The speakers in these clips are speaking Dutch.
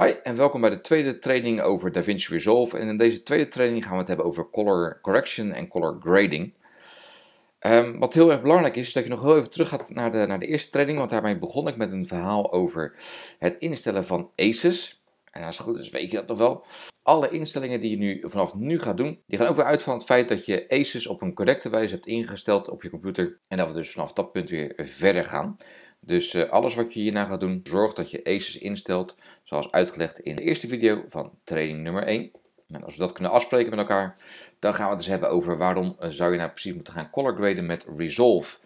Hi en welkom bij de tweede training over DaVinci Resolve. En in deze tweede training gaan we het hebben over color correction en color grading. Ehm, wat heel erg belangrijk is, is dat je nog heel even terug gaat naar de, naar de eerste training, want daarmee begon ik met een verhaal over het instellen van ACES. En als het goed is, dus weet je dat nog wel. Alle instellingen die je nu vanaf nu gaat doen, die gaan ook weer uit van het feit dat je ACES op een correcte wijze hebt ingesteld op je computer. En dat we dus vanaf dat punt weer verder gaan. Dus eh, alles wat je hierna gaat doen, zorg dat je ACES instelt, zoals uitgelegd in de eerste video van training nummer 1. En als we dat kunnen afspreken met elkaar, dan gaan we het eens hebben over waarom eh, zou je nou precies moeten gaan color graden met Resolve.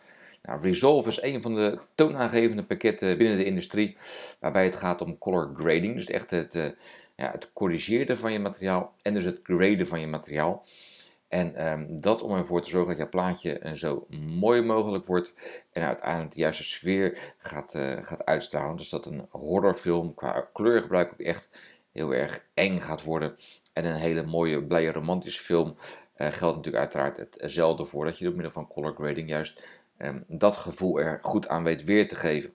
Nou, Resolve is een van de toonaangevende pakketten binnen de industrie, waarbij het gaat om color grading, dus echt het, uh, ja, het corrigeren van je materiaal en dus het graden van je materiaal. En ehm, dat om ervoor te zorgen dat jouw plaatje eh, zo mooi mogelijk wordt. En uiteindelijk de juiste sfeer gaat, uh, gaat uitstralen. Dus dat een horrorfilm qua kleurgebruik ook echt heel erg eng gaat worden. En een hele mooie, blije, romantische film eh, geldt natuurlijk uiteraard hetzelfde voor. Dat je door middel van color grading juist ehm, dat gevoel er goed aan weet weer te geven.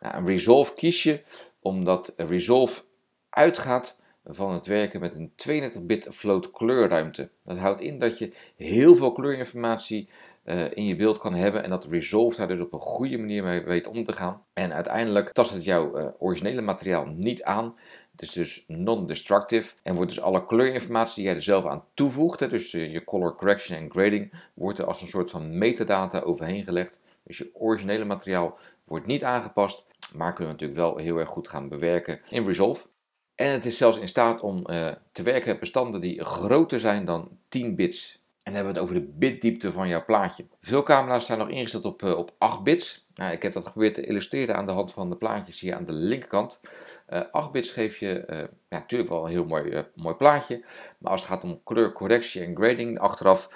Nou, een resolve kies je omdat resolve uitgaat van het werken met een 32-bit float kleurruimte. Dat houdt in dat je heel veel kleurinformatie eh, in je beeld kan hebben en dat Resolve daar dus op een goede manier mee weet om te gaan. En uiteindelijk tast het jouw eh, originele materiaal niet aan. Het is dus non-destructive en wordt dus alle kleurinformatie die jij er zelf aan toevoegt, hè, dus eh, je color correction en grading, wordt er als een soort van metadata overheen gelegd. Dus je originele materiaal wordt niet aangepast, maar kunnen we natuurlijk wel heel erg goed gaan bewerken in Resolve. En het is zelfs in staat om eh, te werken met bestanden die groter zijn dan 10 bits. En dan hebben we het over de bitdiepte van jouw plaatje. Veel camera's zijn nog ingesteld op, eh, op 8 bits. Nou, ik heb dat geprobeerd te illustreren aan de hand van de plaatjes hier aan de linkerkant. 8 eh, bits geef je ja, natuurlijk wel een heel mooi, mooi plaatje. Maar als het gaat om kleurcorrectie en grading achteraf,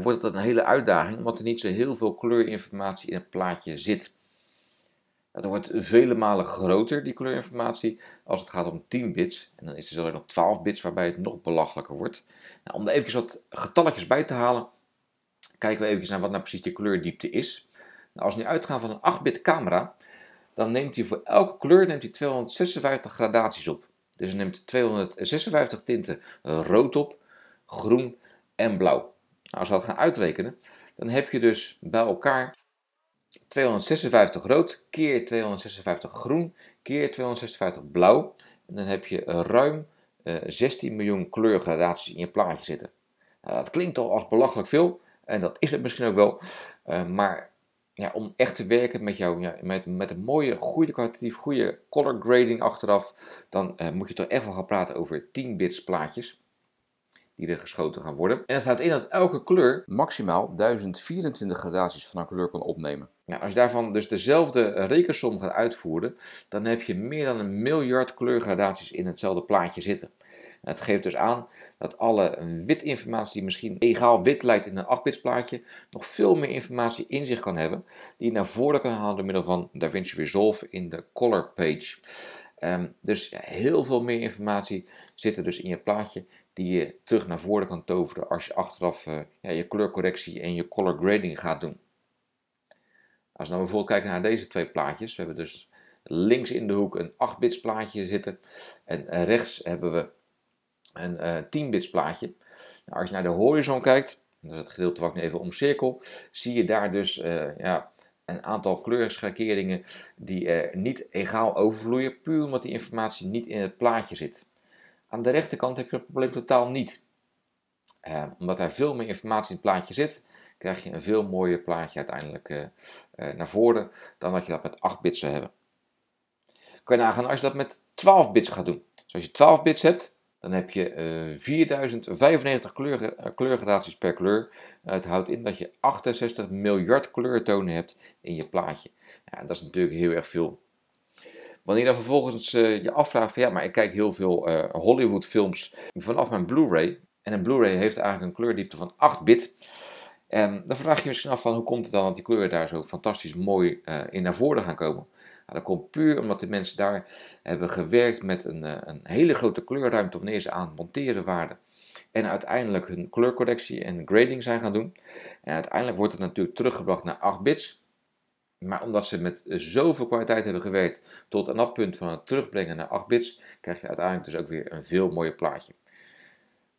wordt dat een hele uitdaging. Omdat er niet zo heel veel kleurinformatie in het plaatje zit. Dat wordt vele malen groter, die kleurinformatie, als het gaat om 10 bits. En dan is er zelfs dus nog 12 bits, waarbij het nog belachelijker wordt. Nou, om er even wat getalletjes bij te halen, kijken we even naar wat nou precies die kleurdiepte is. Nou, als we nu uitgaan van een 8-bit camera, dan neemt hij voor elke kleur neemt hij 256 gradaties op. Dus hij neemt 256 tinten rood op, groen en blauw. Nou, als we dat gaan uitrekenen, dan heb je dus bij elkaar 256 rood keer 256 groen keer 256 blauw. En dan heb je ruim 16 eh, miljoen kleurgradaties in je plaatje zitten. Nou, dat klinkt al als belachelijk veel. En dat is het misschien ook wel. Eh, maar ja, om echt te werken met jou, ja, met, met een mooie, goede kwalitatief, goede color grading achteraf, dan eh, moet je toch even gaan praten over 10 bits plaatjes die er geschoten gaan worden. En het gaat in dat elke kleur maximaal 1024 gradaties van een kleur kan opnemen. Nou, als je daarvan dus dezelfde eh, rekensom gaat uitvoeren, dan heb je meer dan een miljard kleurgradaties in hetzelfde plaatje zitten. Dat het geeft dus aan dat alle eh, wit-informatie die misschien egaal wit lijkt in een 8-bits plaatje, nog veel meer informatie in zich kan hebben, die je naar voren kan halen door middel van DaVinci Resolve in de color page. Ehm, dus heel veel meer informatie zit er dus in je plaatje die je terug naar voren kan toveren als je achteraf eh, ja, je kleurcorrectie en je color grading gaat doen. Als we dan nou bijvoorbeeld kijken naar deze twee plaatjes, we hebben dus links in de hoek een 8-bits plaatje zitten en rechts hebben we een 10-bits eh, plaatje. Nou, als je naar de horizon kijkt, dat het gedeelte wat ik nu even omcirkel, zie je daar dus eh, ja, een aantal kleurschakeringen die niet egaal overvloeien, puur omdat die informatie niet in het plaatje zit. Aan de rechterkant heb je het probleem totaal niet. Ehm, omdat er veel meer informatie in het plaatje zit, krijg je een veel mooier plaatje uiteindelijk eh, eh, naar voren dan dat je dat met 8 bits zou hebben. Kun je nagaan als je dat met 12 bits gaat doen. Dus als je 12 bits hebt, dan heb je 4095 eh, kleur, kleurgradaties per kleur. het houdt in dat je 68 miljard kleurtonen hebt in je plaatje. dat is natuurlijk heel erg veel. Wanneer dan vervolgens eh, je afvraagt van ja, maar ik kijk heel veel eh, Hollywood films vanaf mijn Blu-ray. En een Blu-ray heeft eigenlijk een kleurdiepte van 8 bit. dan vraag je je misschien af van hoe komt het dan dat die kleuren daar zo fantastisch mooi eh, in naar voren gaan komen. Nou, dat komt puur omdat de mensen daar hebben gewerkt met een, een hele grote kleurruimte wanneer ze aan het monteren waren. En uiteindelijk hun kleurcorrectie en grading zijn gaan doen. En uiteindelijk wordt het natuurlijk teruggebracht naar 8 bits. Maar omdat ze met zoveel kwaliteit hebben gewerkt tot een punt van het terugbrengen naar 8 bits, krijg je uiteindelijk dus ook weer een veel mooier plaatje.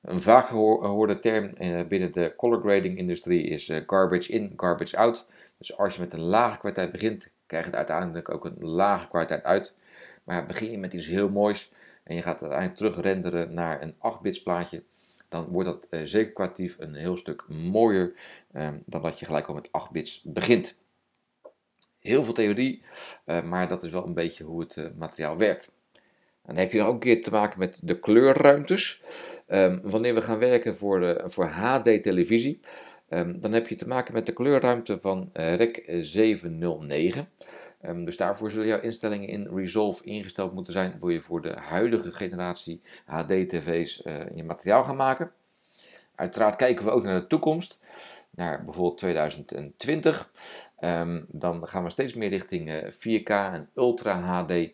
Een vaak gehoorde term eh, binnen de color grading industrie is eh, garbage in, garbage out. Dus als je met een lage kwaliteit begint, krijg je uiteindelijk ook een lage kwaliteit uit. Maar begin je met iets heel moois en je gaat het uiteindelijk renderen naar een 8-bits plaatje, dan wordt dat eh, zeker kwalitatief een heel stuk mooier dan dat je gelijk al met 8 bits begint heel veel theorie, eh, maar dat is wel een beetje hoe het eh, materiaal werkt. Dan heb je ook een keer te maken met de kleurruimtes. Ehm, wanneer we gaan werken voor, de, eh, voor HD-televisie, ehm, dan heb je te maken met de kleurruimte van uh, REC 709. dus daarvoor zullen jouw instellingen in Resolve ingesteld moeten zijn, wil je voor de huidige generatie HD-tv's je materiaal gaan maken. Uiteraard kijken we ook naar de toekomst, naar bijvoorbeeld 2020. Ehm, dan gaan we steeds meer richting 4K eh, en Ultra HD, eh,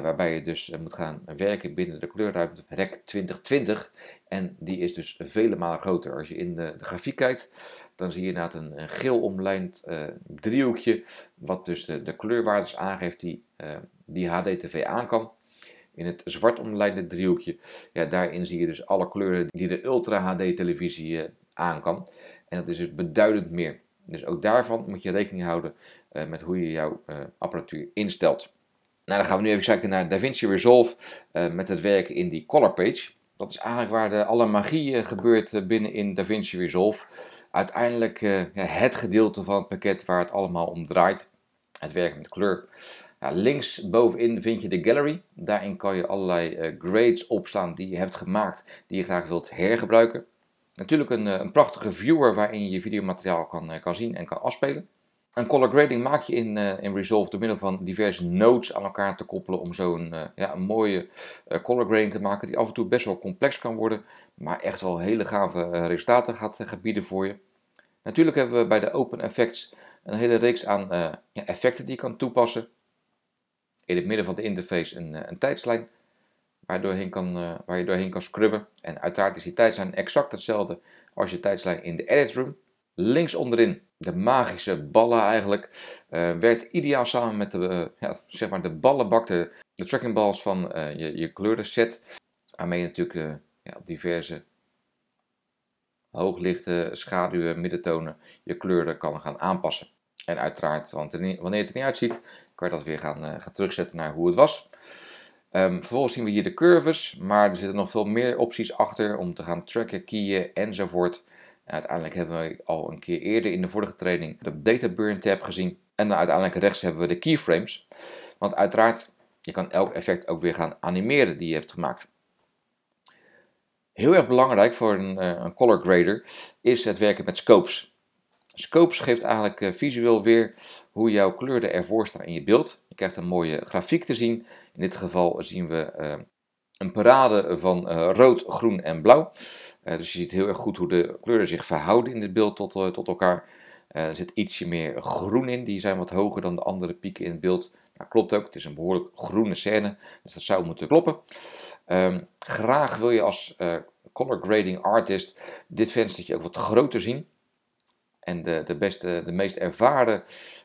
waarbij je dus eh, moet gaan werken binnen de kleurruimte REC 2020. En die is dus vele malen groter. Als je in de, de grafiek kijkt, dan zie je inderdaad een, geel omlijnd driehoekje, wat dus de, de kleurwaardes aangeeft die, uh, die HD-TV aan kan. In het zwart omlijnde driehoekje, ja, daarin zie je dus alle kleuren die de Ultra HD-televisie aan kan. En dat is dus beduidend meer. Dus ook daarvan moet je rekening houden eh, met hoe je jouw eh, apparatuur instelt. Nou, dan gaan we nu even kijken naar DaVinci Resolve eh, met het werken in die color page. Dat is eigenlijk waar de, alle magie gebeurt binnen in DaVinci Resolve. Uiteindelijk het gedeelte van het pakket waar het allemaal om draait. Het werken met kleur. Ja, links bovenin vind je de gallery. Daarin kan je allerlei grades opstaan die je hebt gemaakt, die je graag wilt hergebruiken. Natuurlijk een, eh, een prachtige viewer waarin je je videomateriaal kan, eh, kan zien en kan afspelen. Een color grading maak je in, eh, in Resolve door middel van diverse nodes aan elkaar te koppelen om zo'n ja, een mooie color grading te maken die af en toe best wel complex kan worden, maar echt wel hele gave resultaten gaat, gaat, bieden voor je. Natuurlijk hebben we bij de Open Effects een hele reeks aan effecten die je kan toepassen. In het midden van de interface een, een tijdslijn waar je, doorheen kan, eh, kan scrubben. En uiteraard is die tijdslijn exact hetzelfde als je tijdslijn in de edit room. Links onderin, de magische ballen eigenlijk, uh, werd ideaal samen met de, uh, ja, zeg maar de ballenbak, de, tracking balls van je, je set. Waarmee je natuurlijk ja, diverse hooglichten, schaduwen, middentonen, je kleuren kan gaan aanpassen. En uiteraard, want wanneer het er niet uitziet, kan je dat weer gaan, gaan terugzetten naar hoe het was. Ehm, vervolgens zien we hier de curves, maar er zitten nog veel meer opties achter om te gaan tracken, keyen enzovoort. Nou, uiteindelijk hebben we al een keer eerder in de vorige training de Data Burn tab gezien. En dan uiteindelijk rechts hebben we de keyframes. Want uiteraard, je kan elk effect ook weer gaan animeren die je hebt gemaakt. Heel erg belangrijk voor een, eh, een color grader is het werken met scopes. Scopes geeft eigenlijk eh, visueel weer hoe jouw kleuren ervoor staan in je beeld echt een mooie grafiek te zien. In dit geval zien we eh, een parade van eh, rood, groen en blauw. Eh, dus je ziet heel erg goed hoe de kleuren zich verhouden in dit beeld tot, tot elkaar. er zit ietsje meer groen in, die zijn wat hoger dan de andere pieken in het beeld. Nou, klopt ook, het is een behoorlijk groene scène, dus dat zou moeten kloppen. Ehm, graag wil je als uh, color grading artist dit venstertje ook wat groter zien. En de, de beste, de meest ervaren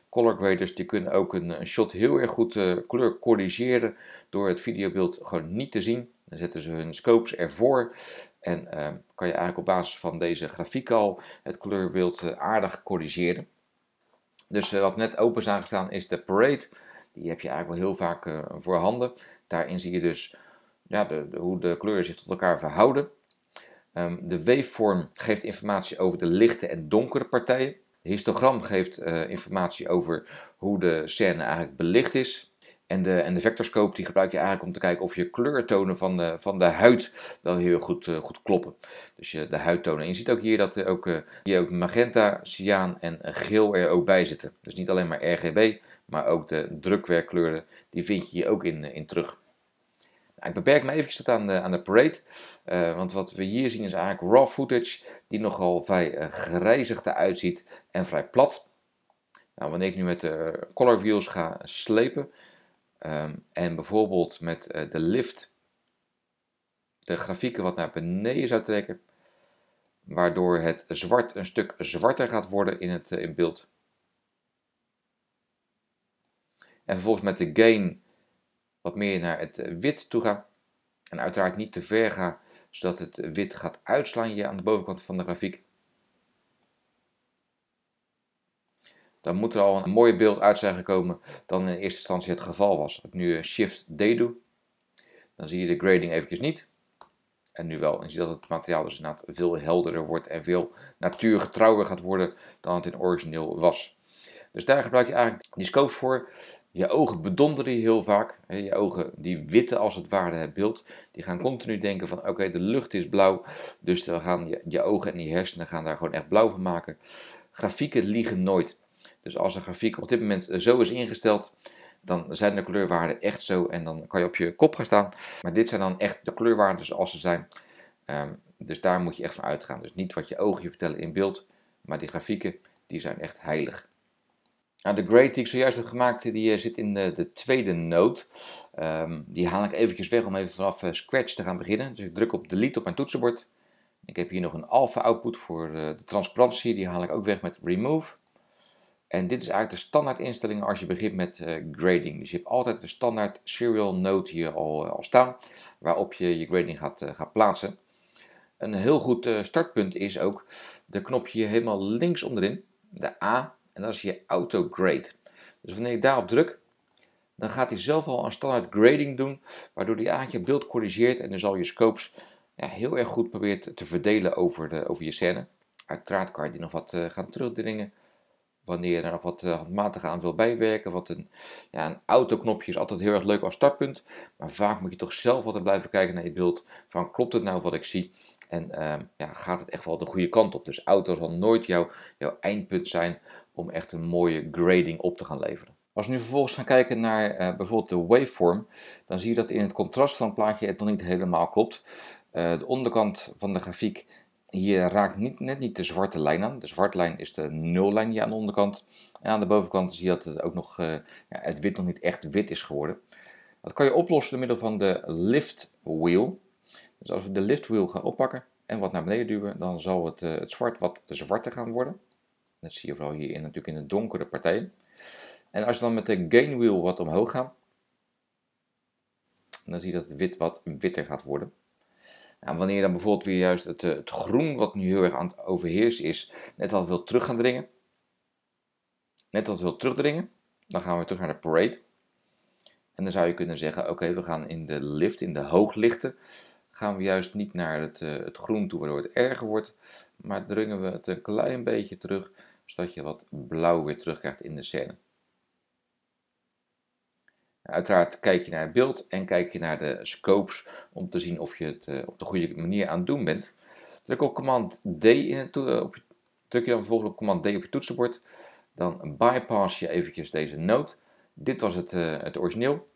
color graders die kunnen ook een, een shot heel erg goed eh, kleur corrigeren door het videobeeld gewoon niet te zien. Dan zetten ze hun scopes ervoor en eh, kan je eigenlijk op basis van deze grafiek al het kleurbeeld eh, aardig corrigeren. Dus wat net open is aangestaan is de parade. Die heb je eigenlijk wel heel vaak voorhanden. Daarin zie je dus ja, de, hoe de kleuren zich tot elkaar verhouden. Ehm, de waveform geeft informatie over de lichte en donkere partijen. De histogram geeft eh, informatie over hoe de scène eigenlijk belicht is. En de, en de vectorscope die gebruik je eigenlijk om te kijken of je kleurtonen van de, van de huid wel heel goed, eh, goed kloppen. Dus je, eh, de huidtonen. je ziet ook hier dat er ook, uh, hier ook magenta, cyaan en geel er ook bij zitten. Dus niet alleen maar RGB, maar ook de drukwerkkleuren, die vind je hier ook in, in terug ik beperk me eventjes tot aan de, aan de parade. Eh, want wat we hier zien is eigenlijk raw footage die nogal vrij eh, grijzig eruit ziet en vrij plat. Nou, wanneer ik nu met de eh, color wheels ga slepen ehm, en bijvoorbeeld met de lift de grafieken wat naar beneden zou trekken, waardoor het zwart een stuk zwarter gaat worden in het in beeld. En vervolgens met de gain wat meer naar het wit toe ga. En uiteraard niet te ver gaan. zodat het wit gaat uitslaan je aan de bovenkant van de grafiek. Dan moet er al een mooi beeld uit zijn gekomen dan in eerste instantie het geval was. Als ik nu eh, Shift D doe, dan zie je de grading eventjes niet. En nu wel. En ziet dat het materiaal dus inderdaad veel helderder wordt en veel natuurgetrouwer gaat worden dan het in origineel was. Dus daar gebruik je eigenlijk die scopes voor. Je ogen bedonderen je heel vaak. Je ogen die witte als het ware het beeld. Die gaan continu denken van oké, de lucht is blauw. Dus dan gaan je, je ogen en die hersenen gaan daar gewoon echt blauw van maken. Grafieken liegen nooit. Dus als een grafiek op dit moment eh, zo is ingesteld, dan zijn de kleurwaarden echt zo en dan kan je op je kop gaan staan. Maar dit zijn dan echt de kleurwaarden zoals ze zijn. Ehm, dus daar moet je echt van uitgaan. Dus niet wat je ogen je vertellen in beeld, maar die grafieken die zijn echt heilig. Nou, de grade die ik zojuist heb gemaakt, die eh, zit in de, de tweede noot. Ehm, die haal ik eventjes weg om even vanaf eh, Scratch te gaan beginnen. Dus ik druk op Delete op mijn toetsenbord. Ik heb hier nog een alpha output voor eh, de transparantie. Die haal ik ook weg met Remove. En dit is eigenlijk de standaard instelling als je begint met grading. Dus je hebt altijd de standaard serial node hier al, staan, waarop je je grading gaat, gaat plaatsen. Een heel goed startpunt is ook de knopje helemaal links onderin, de A en dat is je auto grade. Dus wanneer ik daarop druk, dan gaat hij zelf al een standaard grading doen, waardoor hij eigenlijk je beeld corrigeert en dus zal je scopes ja, heel erg goed proberen te verdelen over, de, over je scène. Uiteraard kan je die nog wat eh, gaan terugdringen wanneer je er nog wat eh, handmatig aan wil bijwerken. Want een, ja, een autoknopje is altijd heel erg leuk als startpunt. Maar vaak moet je toch zelf altijd blijven kijken naar je beeld. Van klopt het nou wat ik zie? En ehm, ja, gaat het echt wel de goede kant op? Dus auto zal nooit jouw eindpunt zijn om echt een mooie grading op te gaan leveren. Als we nu vervolgens gaan kijken naar eh, bijvoorbeeld de waveform, dan zie je dat in het contrast van het plaatje het nog niet helemaal klopt. Eh, de onderkant van de grafiek hier raakt niet, net niet de zwarte lijn aan. De zwarte lijn is de nullijn hier aan de onderkant. En aan de bovenkant zie je dat het, ook nog, eh, ja, het wit nog niet echt wit is geworden. Dat kan je oplossen door middel van de lift wheel. Dus als we de lift wheel gaan oppakken en wat naar beneden duwen, dan zal het, het zwart wat zwarter gaan worden. Dat zie je vooral hier in, natuurlijk in de donkere partijen. En als je dan met de gain wheel wat omhoog gaat, dan zie je dat het wit wat witter gaat worden. En nou, wanneer je dan bijvoorbeeld weer juist het, eh, het groen, wat nu heel erg aan het overheersen is, net wat wil terug gaan dringen, net wat wil terugdringen, dan gaan we terug naar de parade. En dan zou je kunnen zeggen, oké, we gaan in de lift, in de hooglichten, gaan we juist niet naar het, eh, het groen toe, waardoor het erger wordt, maar dringen we het een klein beetje terug zodat je wat blauw weer terugkrijgt in de scène. Uiteraard kijk je naar het beeld en kijk je naar de scopes om te zien of je het eh, op de goede manier aan het doen bent. Druk op command D in het eh, op je, druk je dan vervolgens op command D op je toetsenbord. Dan bypass je eventjes deze noot. Dit was het, eh, het origineel.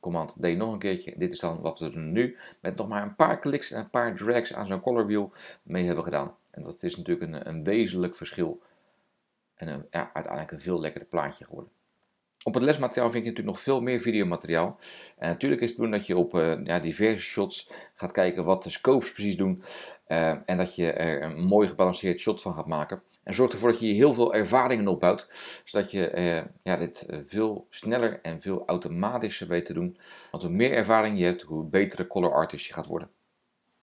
Command D nog een keertje. Dit is dan wat we er nu met nog maar een paar kliks en een paar drags aan zo'n color wheel mee hebben gedaan. En dat is natuurlijk een, een wezenlijk verschil. En een, ja, uiteindelijk een veel lekkerder plaatje geworden. Op het lesmateriaal vind je natuurlijk nog veel meer videomateriaal. En natuurlijk is het doen dat je op uh, ja, diverse shots gaat kijken wat de scopes precies doen. Eh, en dat je er een mooi gebalanceerd shot van gaat maken. En zorg ervoor dat je heel veel ervaringen opbouwt. Zodat je eh, ja, dit veel sneller en veel automatischer weet te doen. Want hoe meer ervaring je hebt, hoe betere color artist je gaat worden.